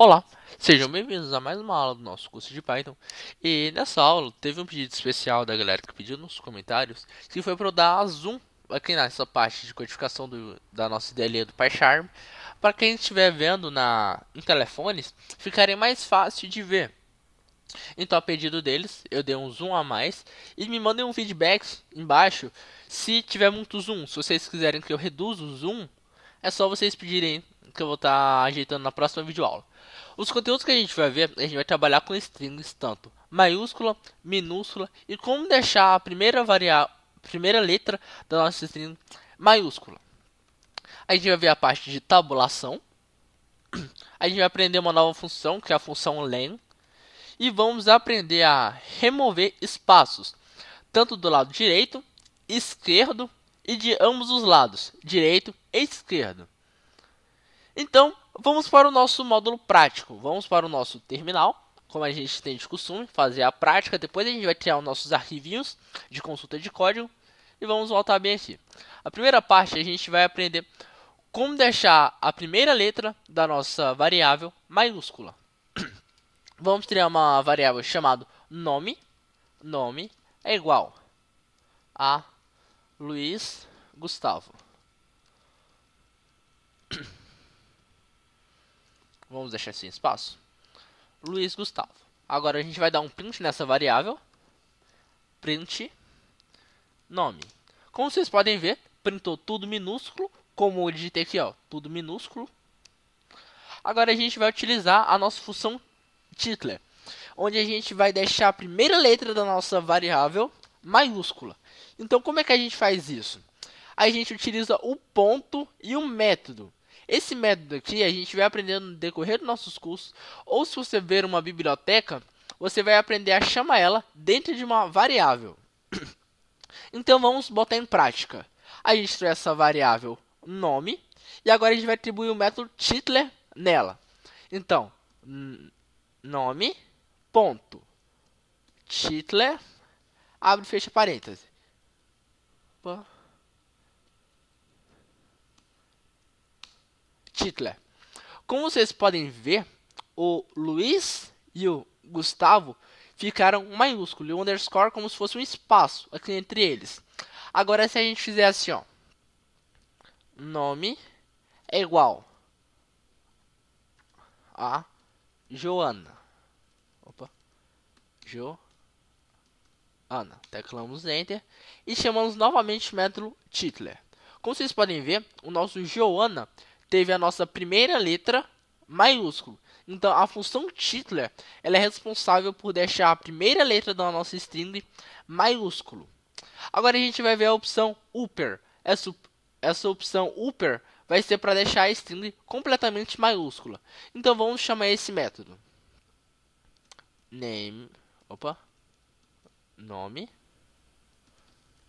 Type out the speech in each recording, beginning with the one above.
Olá, sejam bem-vindos a mais uma aula do nosso curso de Python. E nessa aula teve um pedido especial da galera que pediu nos comentários, que foi para eu dar zoom aqui nessa parte de codificação do, da nossa ideia do PyCharm, para quem estiver vendo na, em telefones, ficarem mais fácil de ver. Então, a pedido deles, eu dei um zoom a mais e me mandem um feedback embaixo se tiver muito zoom. Se vocês quiserem que eu reduza o zoom, é só vocês pedirem que eu vou estar tá ajeitando na próxima videoaula. Os conteúdos que a gente vai ver, a gente vai trabalhar com strings tanto maiúscula, minúscula e como deixar a primeira variável, primeira letra da nossa string maiúscula. A gente vai ver a parte de tabulação. A gente vai aprender uma nova função, que é a função len, e vamos aprender a remover espaços, tanto do lado direito, esquerdo e de ambos os lados, direito e esquerdo. Então, vamos para o nosso módulo prático. Vamos para o nosso terminal, como a gente tem de costume, fazer a prática. Depois a gente vai criar os nossos arquivinhos de consulta de código. E vamos voltar bem aqui. A primeira parte a gente vai aprender como deixar a primeira letra da nossa variável maiúscula. vamos criar uma variável chamada nome. Nome é igual a Luiz Gustavo. Vamos deixar sem espaço. Luiz Gustavo. Agora a gente vai dar um print nessa variável. Print nome. Como vocês podem ver, printou tudo minúsculo, como eu digitei aqui, ó, tudo minúsculo. Agora a gente vai utilizar a nossa função titler, onde a gente vai deixar a primeira letra da nossa variável maiúscula. Então como é que a gente faz isso? A gente utiliza o ponto e o método. Esse método aqui a gente vai aprendendo no decorrer dos nossos cursos, ou se você ver uma biblioteca, você vai aprender a chamar ela dentro de uma variável. Então vamos botar em prática. A gente trouxe essa variável nome e agora a gente vai atribuir o método titler nela. Então, nome ponto titler abre e fecha parênteses. Hitler. É. Como vocês podem ver, o Luiz e o Gustavo ficaram maiúsculo e o underscore como se fosse um espaço aqui entre eles. Agora se a gente fizer assim, ó, nome é igual a Joana. Opa. Joana. Teclamos enter e chamamos novamente método Titler. É. Como vocês podem ver, o nosso Joana teve a nossa primeira letra maiúsculo. Então, a função titler ela é responsável por deixar a primeira letra da nossa string maiúsculo. Agora a gente vai ver a opção upper. Essa, essa opção upper vai ser para deixar a string completamente maiúscula. Então, vamos chamar esse método. Name, opa, nome,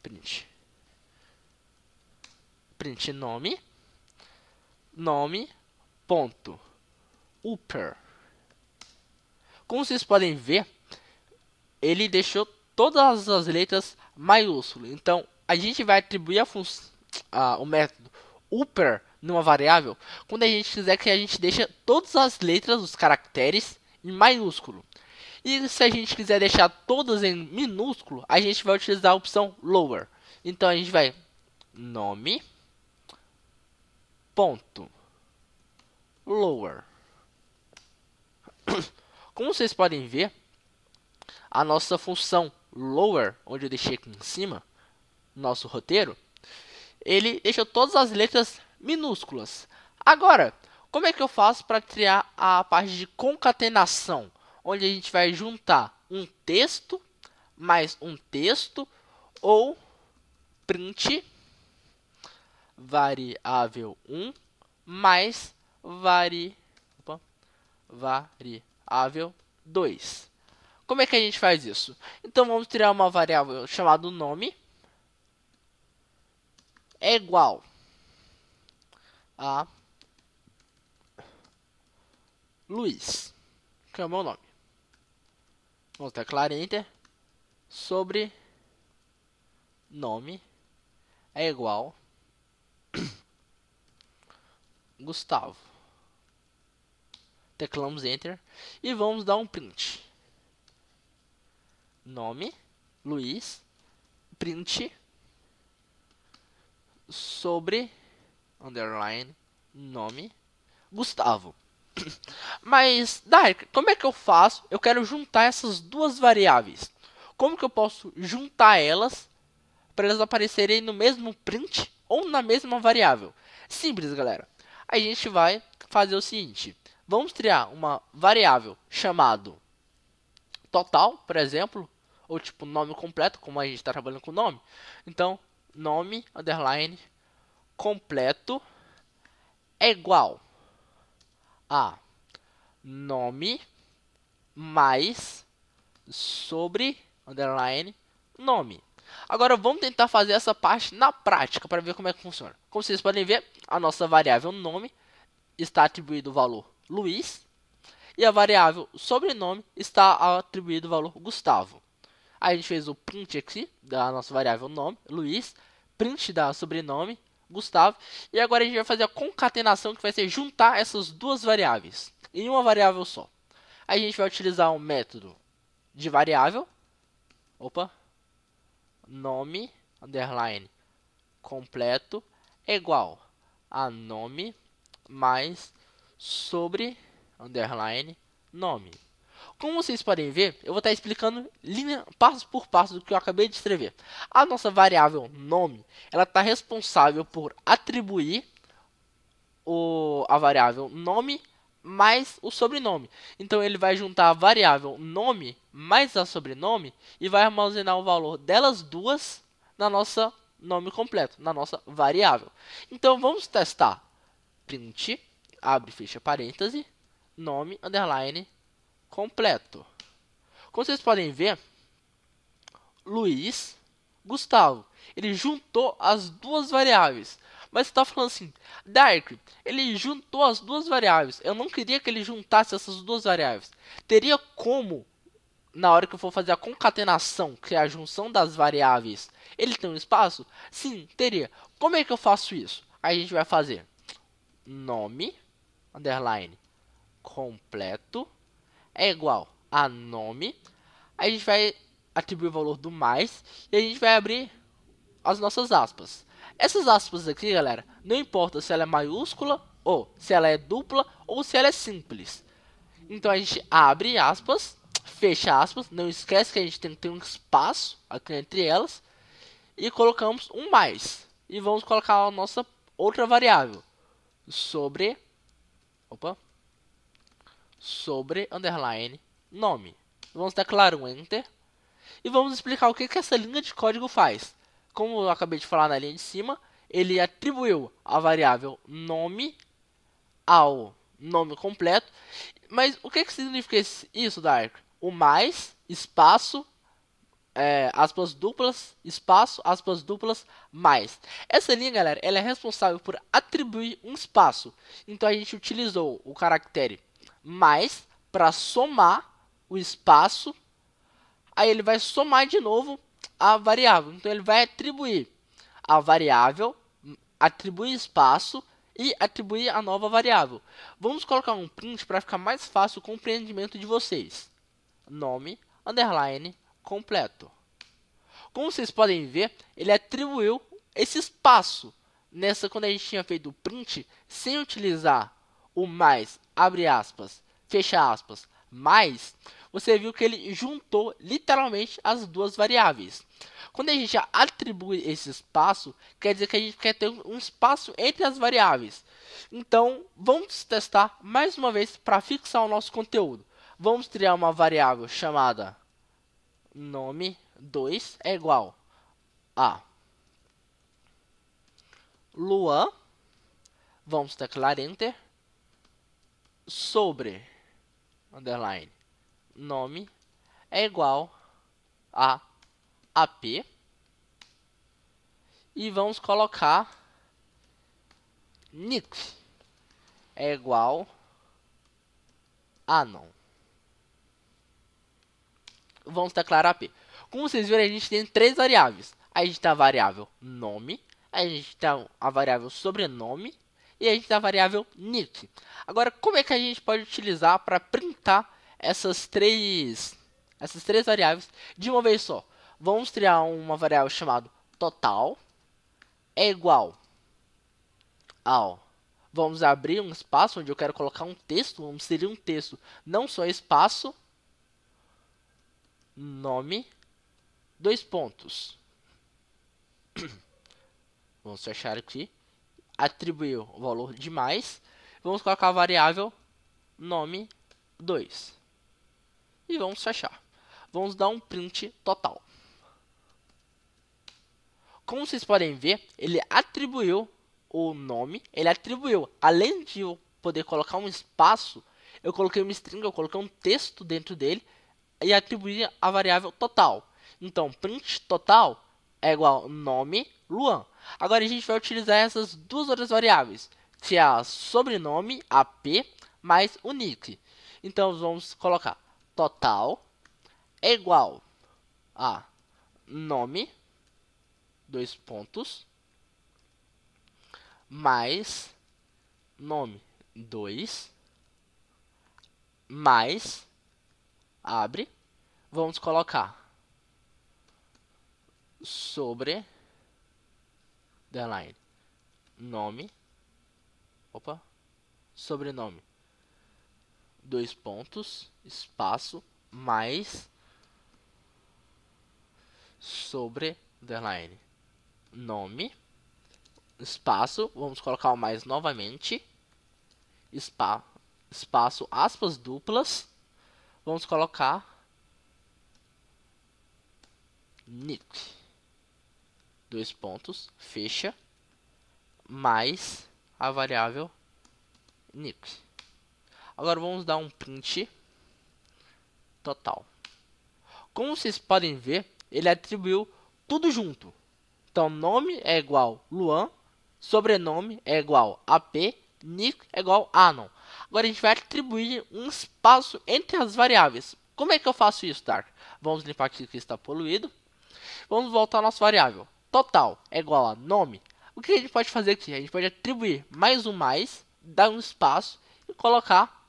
print. Print nome nome ponto upper. Como vocês podem ver, ele deixou todas as letras maiúsculas. Então, a gente vai atribuir a, o método upper numa variável quando a gente quiser que a gente deixa todas as letras, os caracteres em maiúsculo. E se a gente quiser deixar todas em minúsculo, a gente vai utilizar a opção lower. Então a gente vai nome Ponto. Lower. Como vocês podem ver, a nossa função lower, onde eu deixei aqui em cima, nosso roteiro, ele deixou todas as letras minúsculas. Agora, como é que eu faço para criar a parte de concatenação, onde a gente vai juntar um texto mais um texto ou print variável 1 mais vari, opa, variável 2. Como é que a gente faz isso? Então vamos criar uma variável chamada nome é igual a Luiz, que é o meu nome. Vamos teclar enter sobre nome é igual a Gustavo. Teclamos Enter e vamos dar um print. Nome, Luiz, print sobre underline nome Gustavo. Mas, Dark, como é que eu faço? Eu quero juntar essas duas variáveis. Como que eu posso juntar elas para elas aparecerem no mesmo print ou na mesma variável? Simples, galera a gente vai fazer o seguinte. Vamos criar uma variável chamado total, por exemplo, ou tipo nome completo, como a gente está trabalhando com nome. Então, nome underline completo é igual a nome mais sobre underline nome. Agora vamos tentar fazer essa parte na prática para ver como é que funciona. Como vocês podem ver, a nossa variável nome está atribuído o valor Luiz e a variável sobrenome está atribuído o valor Gustavo. a gente fez o print aqui da nossa variável nome, Luiz, print da sobrenome, Gustavo, e agora a gente vai fazer a concatenação que vai ser juntar essas duas variáveis em uma variável só. a gente vai utilizar um método de variável, opa, nome, underline, completo, igual a nome mais sobre underline nome. Como vocês podem ver, eu vou estar explicando linha, passo por passo do que eu acabei de escrever. A nossa variável nome, ela está responsável por atribuir o, a variável nome mais o sobrenome. Então ele vai juntar a variável nome mais a sobrenome e vai armazenar o valor delas duas na nossa nome completo, na nossa variável. Então vamos testar print, abre fecha parêntese, nome underline completo. Como vocês podem ver, Luiz Gustavo, ele juntou as duas variáveis. Mas você está falando assim, Dark, ele juntou as duas variáveis. Eu não queria que ele juntasse essas duas variáveis. Teria como, na hora que eu for fazer a concatenação, que é a junção das variáveis ele tem um espaço? Sim, teria. Como é que eu faço isso? Aí a gente vai fazer nome underline completo é igual a nome. Aí a gente vai atribuir o valor do mais e a gente vai abrir as nossas aspas. Essas aspas aqui, galera, não importa se ela é maiúscula ou se ela é dupla ou se ela é simples. Então a gente abre aspas, fecha aspas, não esquece que a gente tem que ter um espaço aqui entre elas e colocamos um mais. E vamos colocar a nossa outra variável sobre opa sobre underline nome. Vamos declarar um enter e vamos explicar o que, que essa linha de código faz. Como eu acabei de falar na linha de cima, ele atribuiu a variável nome ao nome completo. Mas o que, que significa isso, Dark? O mais, espaço é, aspas duplas, espaço, aspas duplas, mais. Essa linha, galera, ela é responsável por atribuir um espaço. Então a gente utilizou o caractere mais para somar o espaço. Aí ele vai somar de novo a variável. Então ele vai atribuir a variável, atribuir espaço e atribuir a nova variável. Vamos colocar um print para ficar mais fácil o compreendimento de vocês. Nome, underline, completo. Como vocês podem ver, ele atribuiu esse espaço nessa quando a gente tinha feito o print sem utilizar o mais abre aspas fecha aspas mais você viu que ele juntou literalmente as duas variáveis quando a gente atribui esse espaço quer dizer que a gente quer ter um espaço entre as variáveis então vamos testar mais uma vez para fixar o nosso conteúdo vamos criar uma variável chamada nome 2 é igual a Luan, vamos teclar Enter, sobre, underline, nome é igual a AP, e vamos colocar Nick é igual a não vamos declarar tá P. Como vocês viram, a gente tem três variáveis. A gente tem tá a variável nome, a gente tem tá a variável sobrenome e a gente tem a variável nick. Agora, como é que a gente pode utilizar para printar essas três, essas três variáveis de uma vez só? Vamos criar uma variável chamada total é igual ao vamos abrir um espaço onde eu quero colocar um texto, vamos um texto, não só espaço nome, dois pontos. Vamos fechar aqui. Atribuiu o valor de mais. Vamos colocar a variável nome 2. E vamos fechar. Vamos dar um print total. Como vocês podem ver, ele atribuiu o nome, ele atribuiu, além de eu poder colocar um espaço, eu coloquei uma string, eu coloquei um texto dentro dele, e atribuir a variável total. Então, print total é igual nome Luan. Agora a gente vai utilizar essas duas outras variáveis, que é a sobrenome AP mais o nick. Então vamos colocar total é igual a nome dois pontos mais nome 2 mais abre, vamos colocar sobre deadline nome, opa, sobrenome, dois pontos, espaço, mais sobre deadline nome, espaço, vamos colocar o mais novamente, spa, espaço, aspas duplas, Vamos colocar Nick. Dois pontos, fecha, mais a variável Nick. Agora vamos dar um print total. Como vocês podem ver, ele atribuiu tudo junto. Então, nome é igual Luan, sobrenome é igual AP, Nick é igual Anon. Agora a gente vai atribuir um espaço entre as variáveis. Como é que eu faço isso, Dark? Vamos limpar aqui que está poluído. Vamos voltar à nossa variável. Total é igual a nome. O que a gente pode fazer aqui? A gente pode atribuir mais um mais, dar um espaço e colocar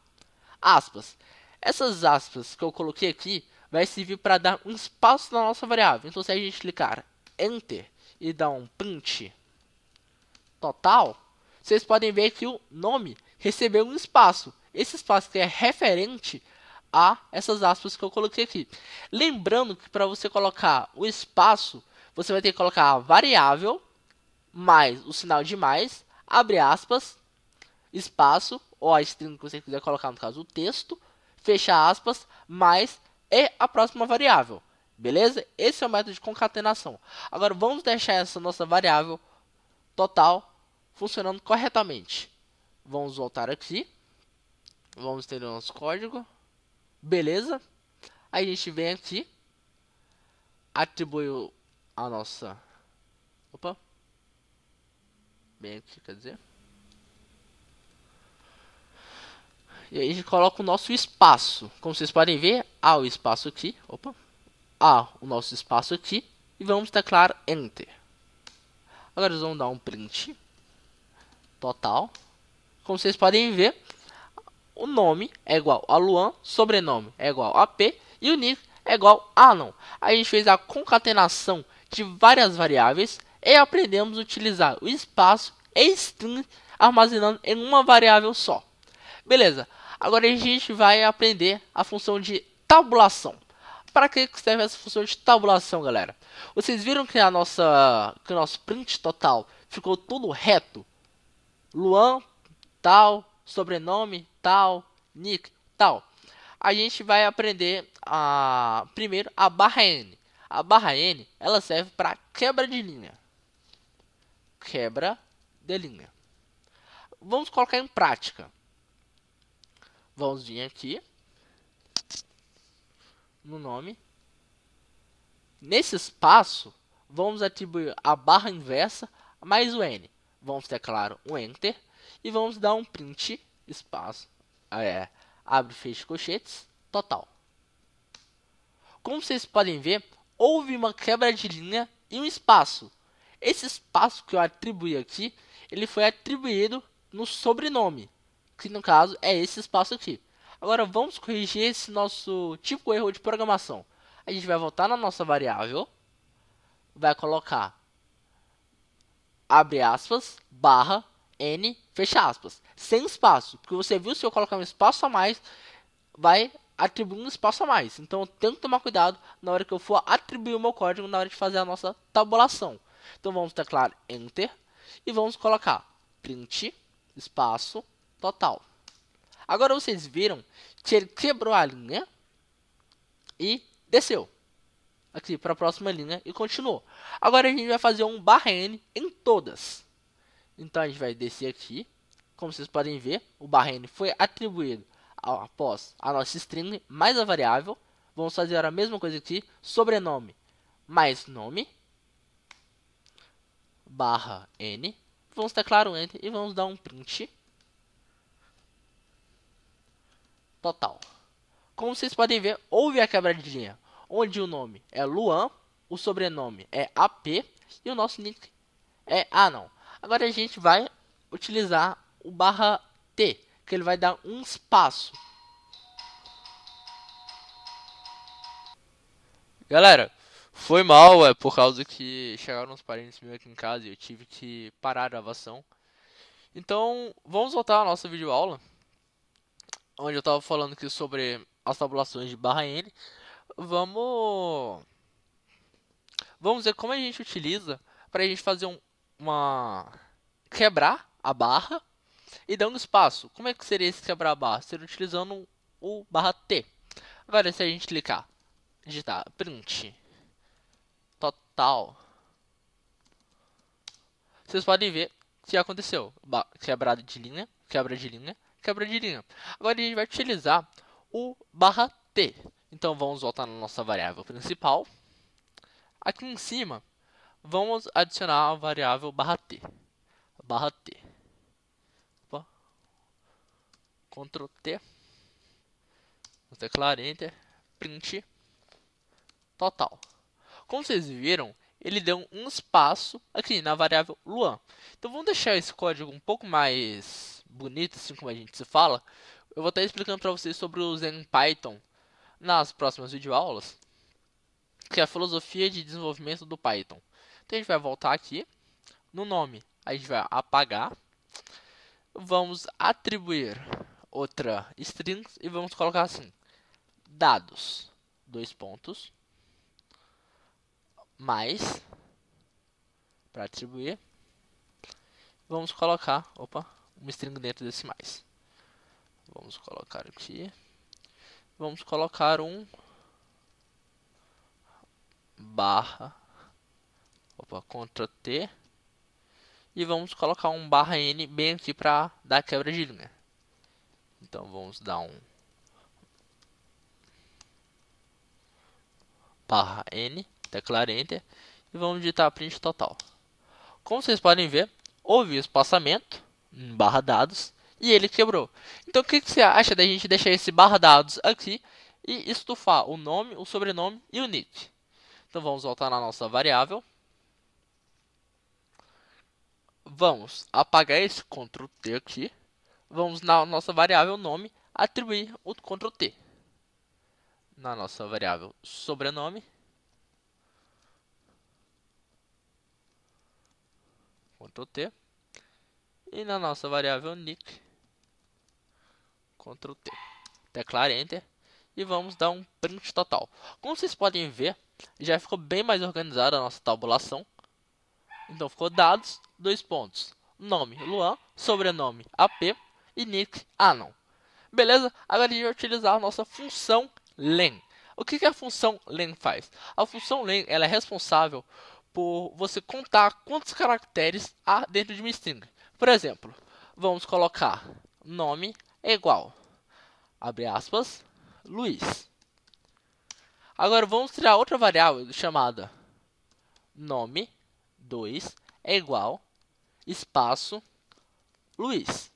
aspas. Essas aspas que eu coloquei aqui vai servir para dar um espaço na nossa variável. Então se a gente clicar Enter e dar um print total, vocês podem ver que o nome recebeu um espaço. Esse espaço que é referente a essas aspas que eu coloquei aqui. Lembrando que para você colocar o espaço, você vai ter que colocar a variável mais o sinal de mais, abre aspas, espaço, ou a string que você quiser colocar, no caso o texto, fecha aspas, mais e a próxima variável. Beleza? Esse é o método de concatenação. Agora vamos deixar essa nossa variável total funcionando corretamente. Vamos voltar aqui. Vamos ter o nosso código. Beleza. Aí a gente vem aqui. Atribui a nossa... Opa. Bem aqui, quer dizer. E aí a gente coloca o nosso espaço. Como vocês podem ver, há o espaço aqui. Opa. Há o nosso espaço aqui. E vamos teclar Enter. Agora vamos dar um print. Total como vocês podem ver, o nome é igual a Luan, sobrenome é igual a P e o nick é igual a Alan. A gente fez a concatenação de várias variáveis e aprendemos a utilizar o espaço e string armazenando em uma variável só. Beleza, agora a gente vai aprender a função de tabulação. Para que serve essa função de tabulação, galera? Vocês viram que, a nossa, que o nosso print total ficou tudo reto? Luan, tal, sobrenome tal, nick tal. A gente vai aprender a primeiro a barra n. A barra n, ela serve para quebra de linha. Quebra de linha. Vamos colocar em prática. Vamos vir aqui no nome. Nesse espaço, vamos atribuir a barra inversa mais o n. Vamos teclar um enter e vamos dar um print, espaço, é, abre, fecha colchetes, total. Como vocês podem ver, houve uma quebra de linha e um espaço. Esse espaço que eu atribuí aqui, ele foi atribuído no sobrenome, que no caso é esse espaço aqui. Agora vamos corrigir esse nosso tipo erro de programação. A gente vai voltar na nossa variável, vai colocar abre aspas, barra, N, fecha aspas, sem espaço, porque você viu se eu colocar um espaço a mais, vai atribuir um espaço a mais. Então eu tenho que tomar cuidado na hora que eu for atribuir o meu código, na hora de fazer a nossa tabulação. Então vamos teclar Enter e vamos colocar print espaço total. Agora vocês viram que ele quebrou a linha e desceu aqui para a próxima linha e continuou. Agora a gente vai fazer um barra N em todas. Então a gente vai descer aqui. Como vocês podem ver, o barrene foi atribuído ao, após a nossa string mais a variável. Vamos fazer a mesma coisa aqui, sobrenome mais nome, barra n. Vamos teclar o enter e vamos dar um print. Total. Como vocês podem ver, houve a quebradinha, onde o nome é Luan, o sobrenome é AP e o nosso nick é... Ah, não. Agora a gente vai utilizar o barra T, que ele vai dar um espaço. Galera, foi mal, é por causa que chegaram uns parentes meus aqui em casa e eu tive que parar a gravação. Então, vamos voltar à nossa videoaula, onde eu estava falando aqui sobre as tabulações de barra N. Vamos... Vamos ver como a gente utiliza para a gente fazer um uma quebrar a barra e dando espaço. Como é que seria esse quebrar a barra? Seria utilizando o barra T. Agora se a gente clicar, digitar print total, vocês podem ver o que aconteceu. quebrado de linha, quebra de linha, quebra de linha. Agora a gente vai utilizar o barra T. Então vamos voltar na nossa variável principal. Aqui em cima vamos adicionar a variável barra t. Barra t. Opa. Ctrl T. Vou declarar Enter. Print. Total. Como vocês viram, ele deu um espaço aqui na variável Luan. Então vamos deixar esse código um pouco mais bonito, assim como a gente se fala. Eu vou estar explicando para vocês sobre o Zen Python nas próximas videoaulas, que é a filosofia de desenvolvimento do Python. Então a gente vai voltar aqui no nome. A gente vai apagar. Vamos atribuir outra string e vamos colocar assim: dados, dois pontos, mais para atribuir. Vamos colocar, opa, uma string dentro desse mais. Vamos colocar aqui. Vamos colocar um barra opa, Ctrl T. E vamos colocar um barra N bem aqui para dar quebra de linha. Então vamos dar um barra N, teclar Enter e vamos digitar print total. Como vocês podem ver, houve espaçamento barra dados e ele quebrou. Então o que, que você acha da gente deixar esse barra dados aqui e estufar o nome, o sobrenome e o nick? Então vamos voltar na nossa variável. Vamos apagar esse Ctrl T aqui. Vamos na nossa variável nome atribuir o Ctrl T. Na nossa variável sobrenome. Ctrl T. E na nossa variável nick. Ctrl T. Declare Enter. E vamos dar um print total. Como vocês podem ver, já ficou bem mais organizada a nossa tabulação. Então ficou dados, dois pontos. Nome, Luan, sobrenome, AP e nick, Anon. Beleza? Agora a gente vai utilizar a nossa função len. O que, que a função len faz? A função len ela é responsável por você contar quantos caracteres há dentro de uma string. Por exemplo, vamos colocar nome é igual, abre aspas, Luiz. Agora vamos criar outra variável chamada nome 2 é igual espaço Luiz.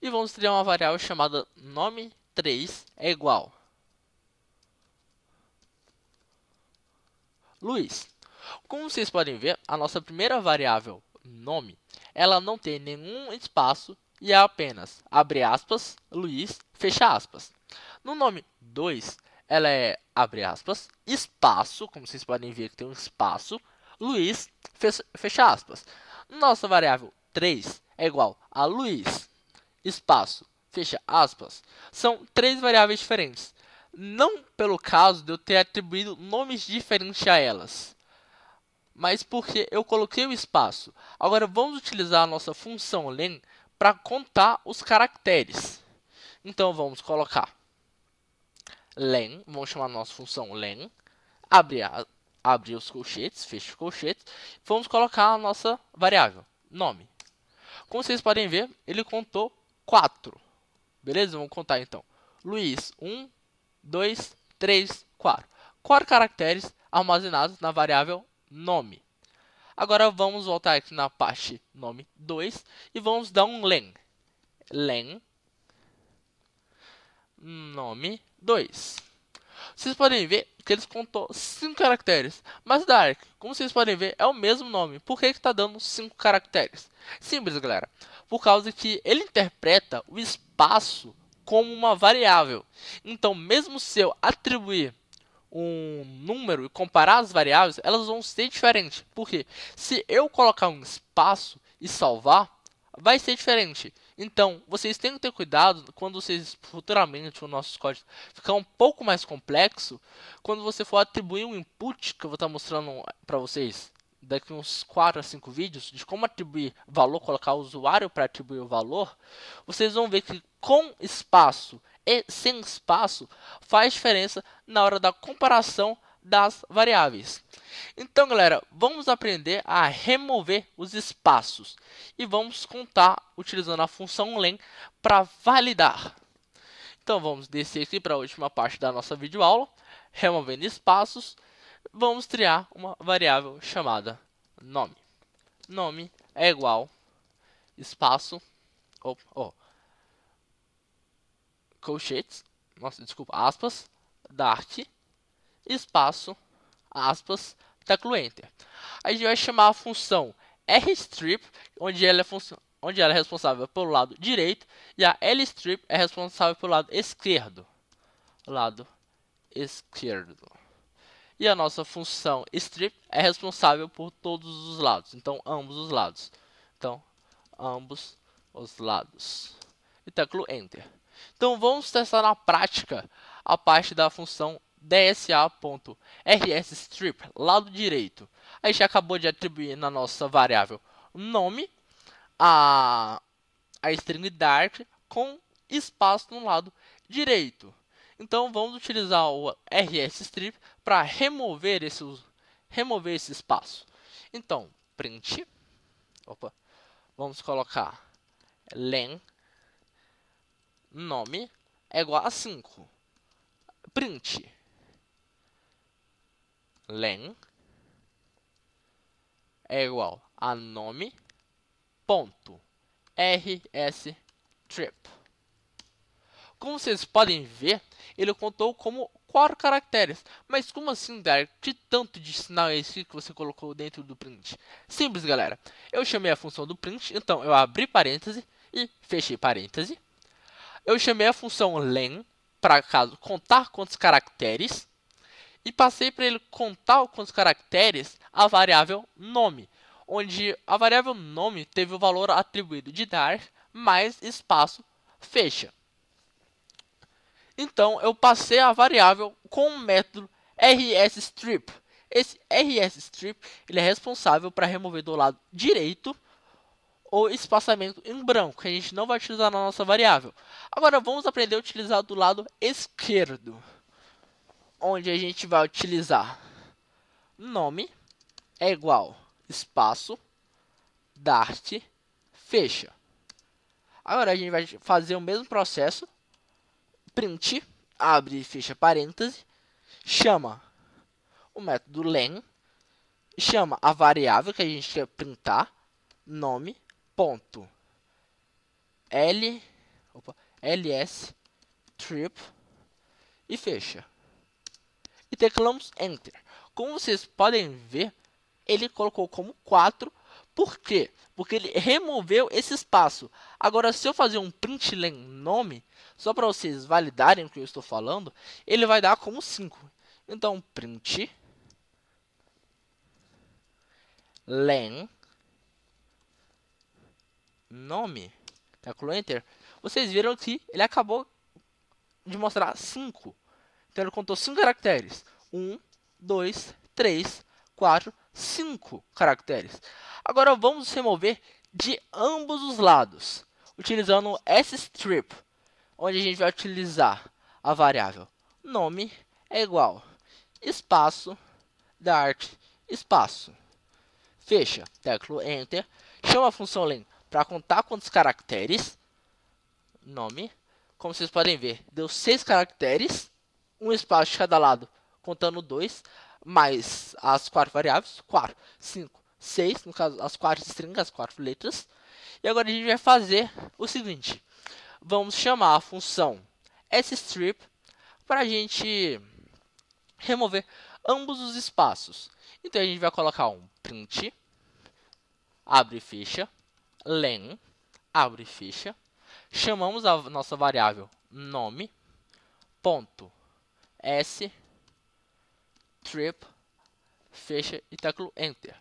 E vamos criar uma variável chamada nome 3 é igual Luiz. Como vocês podem ver, a nossa primeira variável nome, ela não tem nenhum espaço e é apenas abre aspas, Luiz, fecha aspas. No nome 2, ela é, abre aspas, espaço, como vocês podem ver que tem um espaço, Luiz, fecha aspas. Nossa variável 3 é igual a Luiz, espaço, fecha aspas. São três variáveis diferentes. Não pelo caso de eu ter atribuído nomes diferentes a elas, mas porque eu coloquei o espaço. Agora vamos utilizar a nossa função len para contar os caracteres. Então vamos colocar len, vamos chamar a nossa função len, abre, a, abre os colchetes, fecha os colchetes, vamos colocar a nossa variável, nome. Como vocês podem ver, ele contou 4. Beleza? Vamos contar então. Luiz, 1, 2, 3, 4. 4 caracteres armazenados na variável nome. Agora vamos voltar aqui na parte nome 2 e vamos dar um len. Len nome 2. Vocês podem ver que eles contou 5 caracteres, mas Dark, como vocês podem ver, é o mesmo nome. Por que está dando 5 caracteres? Simples, galera. Por causa que ele interpreta o espaço como uma variável. Então, mesmo se eu atribuir um número e comparar as variáveis, elas vão ser diferentes. Por quê? Se eu colocar um espaço e salvar, vai ser diferente. Então, vocês têm que ter cuidado quando vocês, futuramente, o nosso código ficar um pouco mais complexo, quando você for atribuir um input que eu vou estar mostrando para vocês daqui uns 4 a 5 vídeos de como atribuir valor, colocar o usuário para atribuir o valor, vocês vão ver que com espaço e sem espaço faz diferença na hora da comparação das variáveis. Então, galera, vamos aprender a remover os espaços e vamos contar utilizando a função len para validar. Então, vamos descer aqui para a última parte da nossa videoaula, removendo espaços, vamos criar uma variável chamada nome. Nome é igual espaço oh, oh, colchetes, nossa, desculpa, aspas, dark, espaço, aspas, tecla tá Enter. A gente vai chamar a função rstrip, onde ela é função onde ela é responsável pelo lado direito e a lstrip é responsável pelo lado esquerdo. Lado esquerdo. E a nossa função strip é responsável por todos os lados, então ambos os lados. Então, ambos os lados. E teclo tá enter. Então vamos testar na prática a parte da função dsa.rsstrip, lado direito. A gente acabou de atribuir na nossa variável nome, a, a string dark com espaço no lado direito. Então vamos utilizar o rsstrip para remover esse, remover esse espaço. Então, print, opa, vamos colocar len nome é igual a 5. Print len é igual a nome ponto rs trip. Como vocês podem ver, ele contou como quatro caracteres. Mas como assim, Derek? Que tanto de sinal é esse que você colocou dentro do print? Simples, galera. Eu chamei a função do print, então eu abri parêntese e fechei parêntese. Eu chamei a função len para caso contar quantos caracteres e passei para ele contar com os caracteres a variável nome, onde a variável nome teve o valor atribuído de dar mais espaço fecha. Então eu passei a variável com o método rsstrip. Esse rsstrip ele é responsável para remover do lado direito o espaçamento em branco, que a gente não vai utilizar na nossa variável. Agora vamos aprender a utilizar do lado esquerdo onde a gente vai utilizar nome é igual espaço dart fecha. Agora a gente vai fazer o mesmo processo print abre e fecha parêntese chama o método len chama a variável que a gente quer printar nome ponto l opa, ls trip e fecha e teclamos Enter. Como vocês podem ver, ele colocou como 4, por quê? Porque ele removeu esse espaço. Agora, se eu fazer um println nome, só para vocês validarem o que eu estou falando, ele vai dar como 5. Então, print len nome, calculo enter, vocês viram que ele acabou de mostrar 5. Então ele contou cinco caracteres. Um, dois, três, quatro, cinco caracteres. Agora vamos remover de ambos os lados, utilizando esse onde a gente vai utilizar a variável nome é igual espaço dart espaço. Fecha, teclo enter, chama a função len para contar quantos caracteres nome. Como vocês podem ver, deu seis caracteres um espaço de cada lado, contando dois mais as quatro variáveis, 4, 5, 6, no caso as quatro strings, as quatro letras. E agora a gente vai fazer o seguinte, vamos chamar a função sstrip para a gente remover ambos os espaços. Então a gente vai colocar um print, abre ficha, len, abre ficha, chamamos a nossa variável nome, ponto, S, trip, fecha e teclo Enter.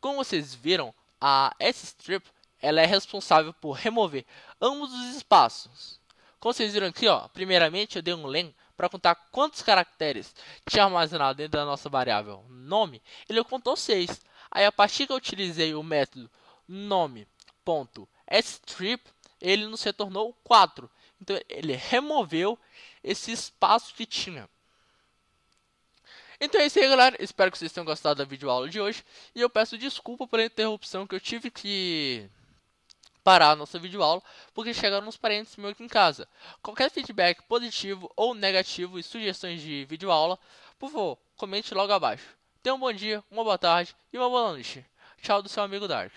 Como vocês viram, a S-Strip ela é responsável por remover ambos os espaços. Como vocês viram aqui, ó, primeiramente eu dei um len para contar quantos caracteres tinha armazenado dentro da nossa variável nome, ele contou 6. Aí a partir que eu utilizei o método nome.strip, ele nos retornou 4. Então ele removeu esse espaço que tinha. Então é isso aí, galera. Espero que vocês tenham gostado da videoaula de hoje. E eu peço desculpa pela interrupção que eu tive que parar a nossa videoaula, porque chegaram uns parentes meus aqui em casa. Qualquer feedback positivo ou negativo e sugestões de videoaula, por favor, comente logo abaixo. Tenha um bom dia, uma boa tarde e uma boa noite. Tchau do seu amigo Dark.